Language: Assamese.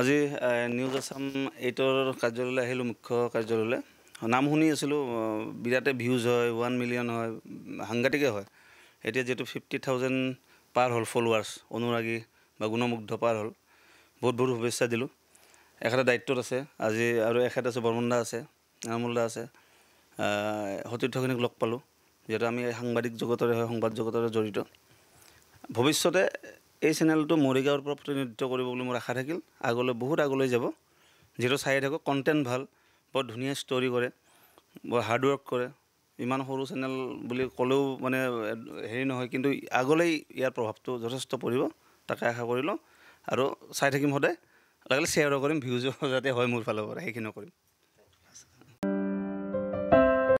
আজি নিউজ আসাম এইটৰ কাৰ্যালয়লৈ আহিলোঁ মুখ্য কাৰ্যালয়লৈ নাম শুনি আছিলোঁ বিৰাটে ভিউজ হয় ওৱান মিলিয়ন হয় সাংঘাতিকে হয় এতিয়া যিহেতু ফিফটি থাউজেণ্ড পাৰ হ'ল ফলোৱাৰ্ছ অনুৰাগী বা গুণমুগ্ধ পাৰ হ'ল বহুত বহুত শুভেচ্ছা দিলোঁ এখেতে দায়িত্বত আছে আজি আৰু এখেত আছে বৰমুণ্ডা আছে নামুল্লা আছে সতীৰ্থখিনিক লগ পালোঁ যিহেতু আমি সাংবাদিক জগতৰে হয় সংবাদ জগতৰে জড়িত ভৱিষ্যতে এই চেনেলটো মৰিগাঁৱৰ পৰা প্ৰতিনিধিত্ব কৰিব বুলি মোৰ আশা থাকিল আগলৈ বহুত আগলৈ যাব যিহেতু চাই থাকোঁ কণ্টেণ্ট ভাল বৰ ধুনীয়া ষ্টৰি কৰে বৰ হাৰ্ডৱৰ্ক কৰে ইমান সৰু চেনেল বুলি ক'লেও মানে হেৰি নহয় কিন্তু আগলৈ ইয়াৰ প্ৰভাৱটো যথেষ্ট পৰিব তাকে আশা কৰিলোঁ আৰু চাই থাকিম সদায় লাগিলে শ্বেয়াৰো কৰিম ভিউজো যাতে হয় মোৰ ফালৰ পৰা সেইখিনিও কৰিম